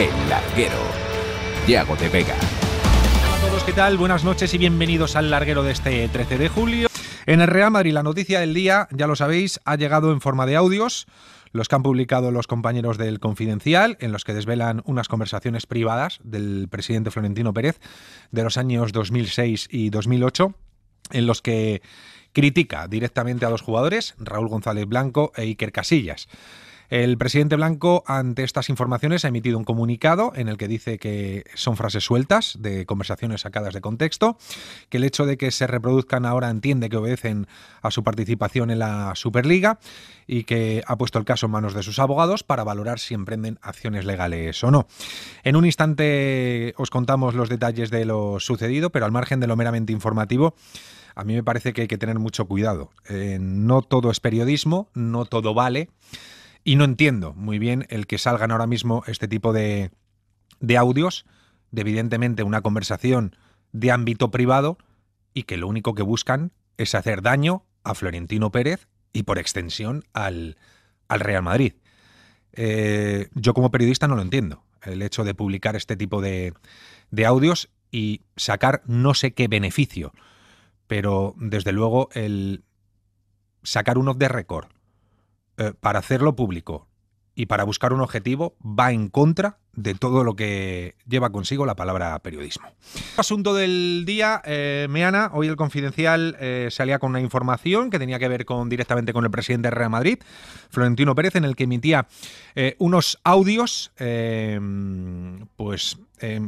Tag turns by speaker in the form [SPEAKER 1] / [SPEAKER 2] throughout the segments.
[SPEAKER 1] El Larguero. Diago de Vega. Hola a todos, ¿qué tal? Buenas noches y bienvenidos al Larguero de este 13 de julio. En el Real Madrid la noticia del día, ya lo sabéis, ha llegado en forma de audios los que han publicado los compañeros del Confidencial, en los que desvelan unas conversaciones privadas del presidente Florentino Pérez de los años 2006 y 2008, en los que critica directamente a los jugadores, Raúl González Blanco e Iker Casillas. El presidente Blanco, ante estas informaciones, ha emitido un comunicado en el que dice que son frases sueltas de conversaciones sacadas de contexto, que el hecho de que se reproduzcan ahora entiende que obedecen a su participación en la Superliga y que ha puesto el caso en manos de sus abogados para valorar si emprenden acciones legales o no. En un instante os contamos los detalles de lo sucedido, pero al margen de lo meramente informativo, a mí me parece que hay que tener mucho cuidado. Eh, no todo es periodismo, no todo vale. Y no entiendo muy bien el que salgan ahora mismo este tipo de, de audios, de evidentemente una conversación de ámbito privado, y que lo único que buscan es hacer daño a Florentino Pérez y por extensión al, Real Madrid. Eh, yo como periodista no lo entiendo, el hecho de publicar este tipo de, de audios y sacar no sé qué beneficio, pero desde luego el sacar uno de récord eh, para hacerlo público y para buscar un objetivo va en contra de todo lo que lleva consigo la palabra periodismo. Asunto del día, eh, Meana, hoy el Confidencial eh, salía con una información que tenía que ver con, directamente con el presidente de Real Madrid, Florentino Pérez, en el que emitía unos audios pues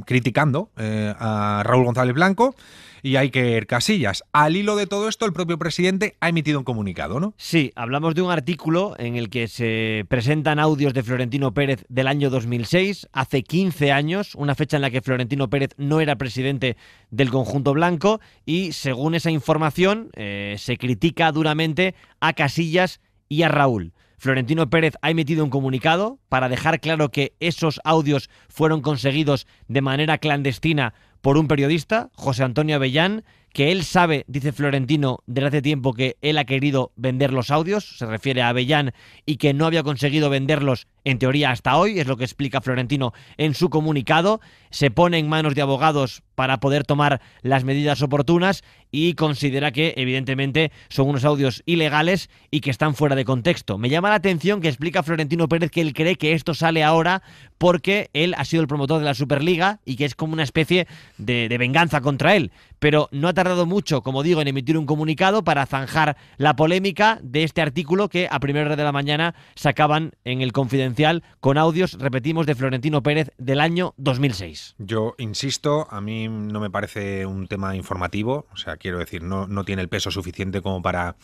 [SPEAKER 1] criticando a Raúl González Blanco y hay que ver, Casillas. Al hilo de todo esto, el propio presidente ha emitido un comunicado, ¿no?
[SPEAKER 2] Sí, hablamos de un artículo en el que se presentan audios de Florentino Pérez del año 2006, hace 15 años, una fecha en la que Florentino Pérez no era presidente del conjunto blanco y según esa información eh, se critica duramente a Casillas y a Raúl. Florentino Pérez ha emitido un comunicado para dejar claro que esos audios fueron conseguidos de manera clandestina por un periodista, José Antonio Avellán, que él sabe, dice Florentino, desde hace tiempo que él ha querido vender los audios, se refiere a Avellán, y que no había conseguido venderlos en teoría hasta hoy, es lo que explica Florentino en su comunicado, se pone en manos de abogados para poder tomar las medidas oportunas y considera que evidentemente son unos audios ilegales y que están fuera de contexto. Me llama la atención que explica Florentino Pérez que él cree que esto sale ahora porque él ha sido el promotor de la Superliga y que es como una especie de, venganza contra él. Pero no ha tardado mucho, como digo, en emitir un comunicado para zanjar la polémica de este artículo que a primera hora de la mañana sacaban en el confidencial con audios, repetimos, de Florentino Pérez del año 2006.
[SPEAKER 1] Yo insisto, a mí no me parece un tema informativo, o sea, quiero decir, no, no tiene el peso suficiente como para,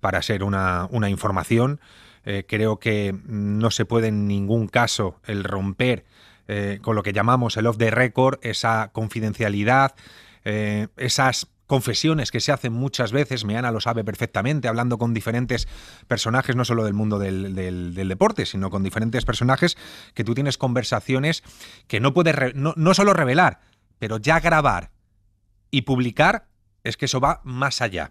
[SPEAKER 1] para ser una, información. Eh, creo que no se puede en ningún caso el romper eh, con lo que llamamos el off the record, esa confidencialidad, eh, esas confesiones que se hacen muchas veces, Meana lo sabe perfectamente, hablando con diferentes personajes, no solo del mundo del, deporte, sino con diferentes personajes, que tú tienes conversaciones que no puedes, no, solo revelar, pero ya grabar y publicar, es que eso va más allá.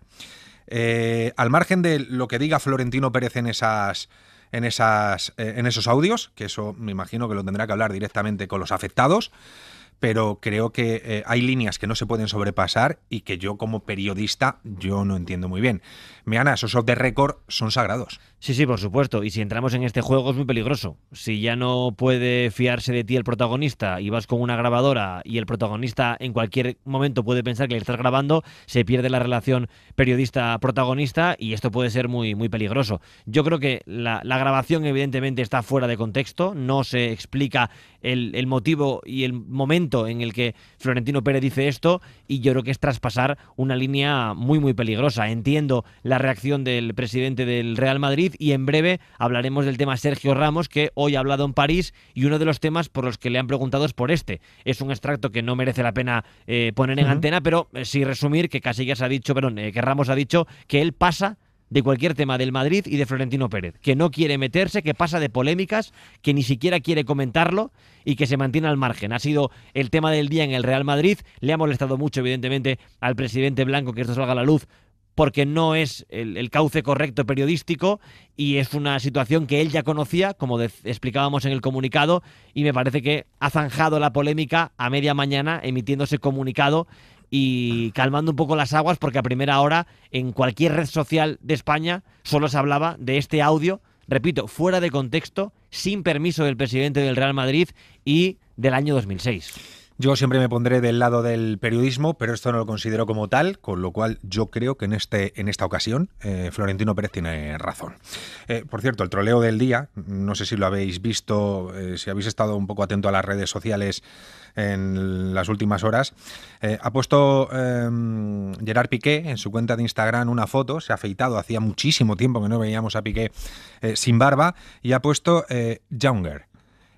[SPEAKER 1] Eh, al margen de lo que diga Florentino Pérez en esas... En, esas, eh, en esos audios, que eso me imagino que lo tendrá que hablar directamente con los afectados pero creo que eh, hay líneas que no se pueden sobrepasar y que yo como periodista yo no entiendo muy bien. Meana, esos off de récord
[SPEAKER 2] son sagrados. Sí, sí, por supuesto. Y si entramos en este juego es muy peligroso. Si ya no puede fiarse de ti el protagonista y vas con una grabadora y el protagonista en cualquier momento puede pensar que le estás grabando, se pierde la relación periodista-protagonista y esto puede ser muy, muy peligroso. Yo creo que la, grabación evidentemente está fuera de contexto, no se explica el, el motivo y el momento en el que Florentino Pérez dice esto y yo creo que es traspasar una línea muy, muy peligrosa. Entiendo la la reacción del presidente del Real Madrid y en breve hablaremos del tema Sergio Ramos que hoy ha hablado en París y uno de los temas por los que le han preguntado es por este. Es un extracto que no merece la pena eh, poner en antena, pero eh, sí resumir que se ha dicho, perdón, eh, que Ramos ha dicho que él pasa de cualquier tema del Madrid y de Florentino Pérez, que no quiere meterse, que pasa de polémicas, que ni siquiera quiere comentarlo y que se mantiene al margen. Ha sido el tema del día en el Real Madrid, le ha molestado mucho evidentemente al presidente Blanco que esto salga a la luz porque no es el, cauce correcto periodístico y es una situación que él ya conocía, como explicábamos en el comunicado, y me parece que ha zanjado la polémica a media mañana emitiéndose comunicado y calmando un poco las aguas porque a primera hora en cualquier red social de España solo se hablaba de este audio, repito, fuera de contexto, sin permiso del presidente del Real Madrid y del año 2006.
[SPEAKER 1] Yo siempre me pondré del lado del periodismo, pero esto no lo considero como tal, con lo cual yo creo que en, este, en esta ocasión eh, Florentino Pérez tiene razón. Eh, por cierto, el troleo del día, no sé si lo habéis visto, eh, si habéis estado un poco atento a las redes sociales en las últimas horas, ha puesto em, Gerard Piqué en su cuenta de Instagram una foto, se ha afeitado, hacía muchísimo tiempo que no veíamos a Piqué sin barba, y ha puesto Younger.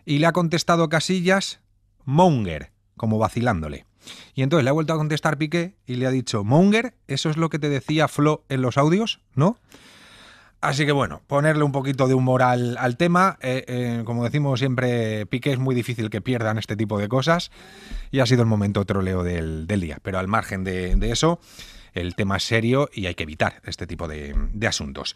[SPEAKER 1] Y le ha contestado Casillas, Monger como vacilándole. Y entonces le ha vuelto a contestar Piqué y le ha dicho, Monger, eso es lo que te decía Flo en los audios, ¿no? Así que bueno, ponerle un poquito de humor al, tema. Eh, eh, como decimos siempre, Piqué es muy difícil que pierdan este tipo de cosas y ha sido el momento troleo del, del día. Pero al margen de, eso, el tema es serio y hay que evitar este tipo de, de asuntos.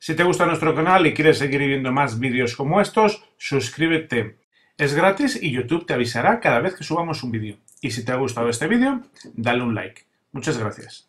[SPEAKER 1] Si te gusta nuestro canal y quieres seguir viendo más vídeos como estos, suscríbete es gratis y YouTube te avisará cada vez que subamos un vídeo. Y si te ha gustado este vídeo, dale un like. Muchas gracias.